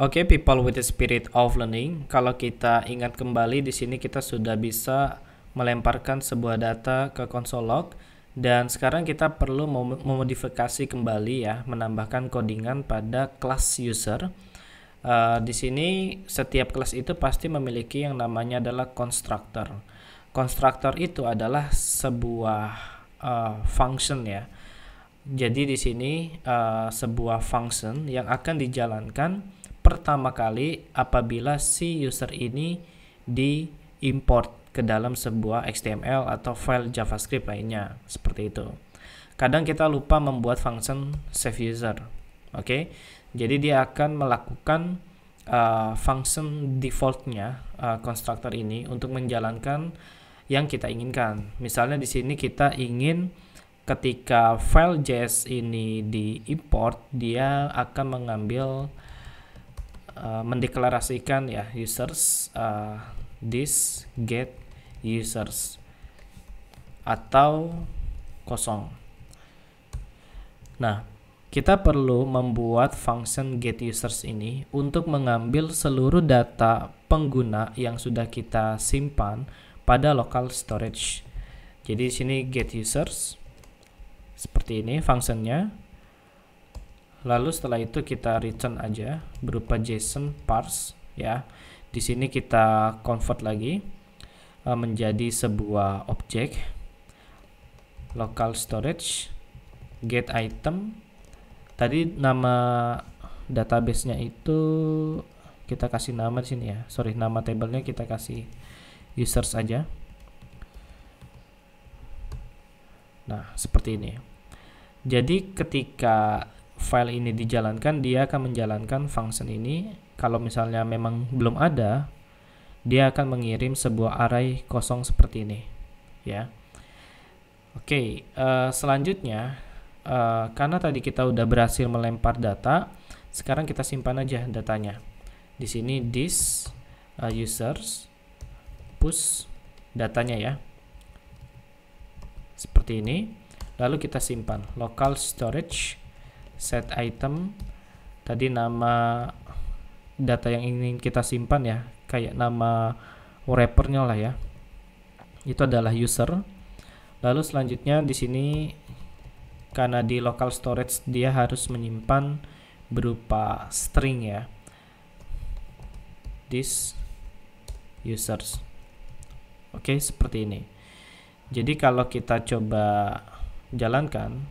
Oke, okay, people with the spirit of learning. Kalau kita ingat kembali di sini kita sudah bisa melemparkan sebuah data ke console log dan sekarang kita perlu memodifikasi kembali ya, menambahkan codingan pada class user. Uh, di sini setiap kelas itu pasti memiliki yang namanya adalah constructor. Constructor itu adalah sebuah uh, function ya. Jadi di sini uh, sebuah function yang akan dijalankan pertama kali apabila si user ini diimport ke dalam sebuah XML atau file JavaScript lainnya seperti itu. Kadang kita lupa membuat function save user. Oke. Okay? Jadi dia akan melakukan uh, function defaultnya uh, ini untuk menjalankan yang kita inginkan. Misalnya di sini kita ingin ketika file JS ini diimport, dia akan mengambil Eh, mendeklarasikan ya users uh, this get users atau kosong. Nah, kita perlu membuat function get users ini untuk mengambil seluruh data pengguna yang sudah kita simpan pada local storage. Jadi sini get users seperti ini functionnya lalu setelah itu kita return aja berupa JSON parse ya di sini kita convert lagi uh, menjadi sebuah objek local storage get item tadi nama databasenya itu kita kasih nama di sini ya sorry nama table nya kita kasih users aja nah seperti ini jadi ketika file ini dijalankan, dia akan menjalankan function ini. Kalau misalnya memang belum ada, dia akan mengirim sebuah array kosong seperti ini, ya. Oke, okay, uh, eh, selanjutnya uh, karena tadi kita udah berhasil melempar data, sekarang kita simpan aja datanya. Di sini this uh, users push datanya ya. Seperti ini. Lalu kita simpan local storage set item tadi nama data yang ingin kita simpan ya kayak nama wrappernya lah ya itu adalah user lalu selanjutnya di sini karena di local storage dia harus menyimpan berupa string ya this users oke seperti ini jadi kalau kita coba jalankan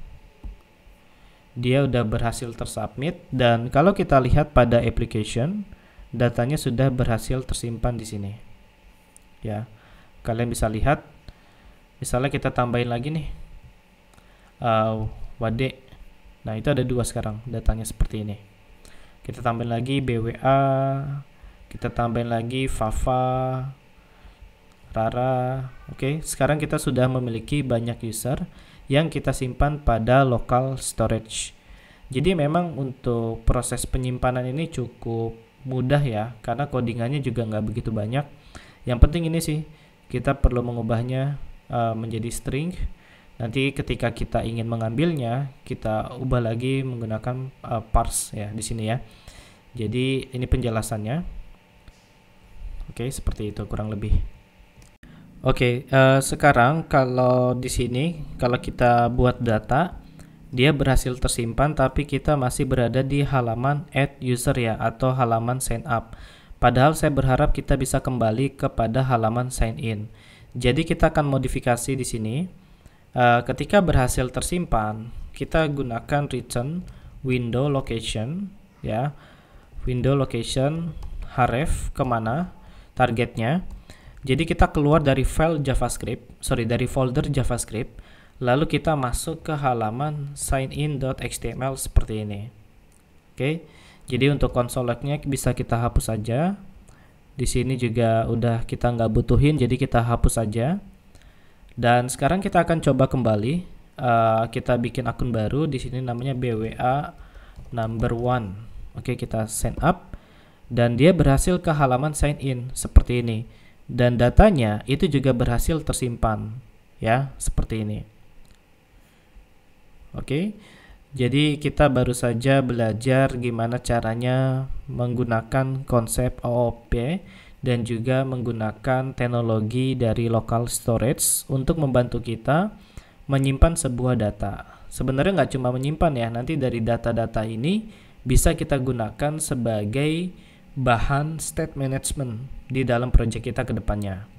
dia sudah berhasil tersubmit dan kalau kita lihat pada application datanya sudah berhasil tersimpan di sini ya kalian bisa lihat misalnya kita tambahin lagi nih uh, wade nah itu ada dua sekarang datanya seperti ini kita tambahin lagi BWA kita tambahin lagi Fafa Rara oke okay. sekarang kita sudah memiliki banyak user yang kita simpan pada local storage. Jadi memang untuk proses penyimpanan ini cukup mudah ya, karena codingannya juga nggak begitu banyak. Yang penting ini sih, kita perlu mengubahnya uh, menjadi string. Nanti ketika kita ingin mengambilnya, kita ubah lagi menggunakan uh, parse ya di sini ya. Jadi ini penjelasannya. Oke, seperti itu kurang lebih. Oke, okay, uh, eh, sekarang kalau di sini kalau kita buat data, dia berhasil tersimpan tapi kita masih berada di halaman add user ya atau halaman sign up. Padahal saya berharap kita bisa kembali kepada halaman sign in. Jadi kita akan modifikasi di sini. Uh, ketika berhasil tersimpan, kita gunakan return window location ya. Window location href kemana targetnya. Jadi kita keluar dari file JavaScript, sorry dari folder JavaScript, lalu kita masuk ke halaman signin.html seperti ini. Oke, jadi untuk console nya bisa kita hapus saja. Di sini juga udah kita nggak butuhin, jadi kita hapus saja. Dan sekarang kita akan coba kembali. Uh, kita bikin akun baru di sini namanya BWA number one. Oke, kita sign up dan dia berhasil ke halaman sign in seperti ini dan datanya itu juga berhasil tersimpan ya seperti ini. Oke. Jadi kita baru saja belajar gimana caranya menggunakan konsep OOP dan juga menggunakan teknologi dari local storage untuk membantu kita menyimpan sebuah data. Sebenarnya nggak cuma menyimpan ya, nanti dari data-data ini bisa kita gunakan sebagai bahan state management di dalam proyek kita ke depannya.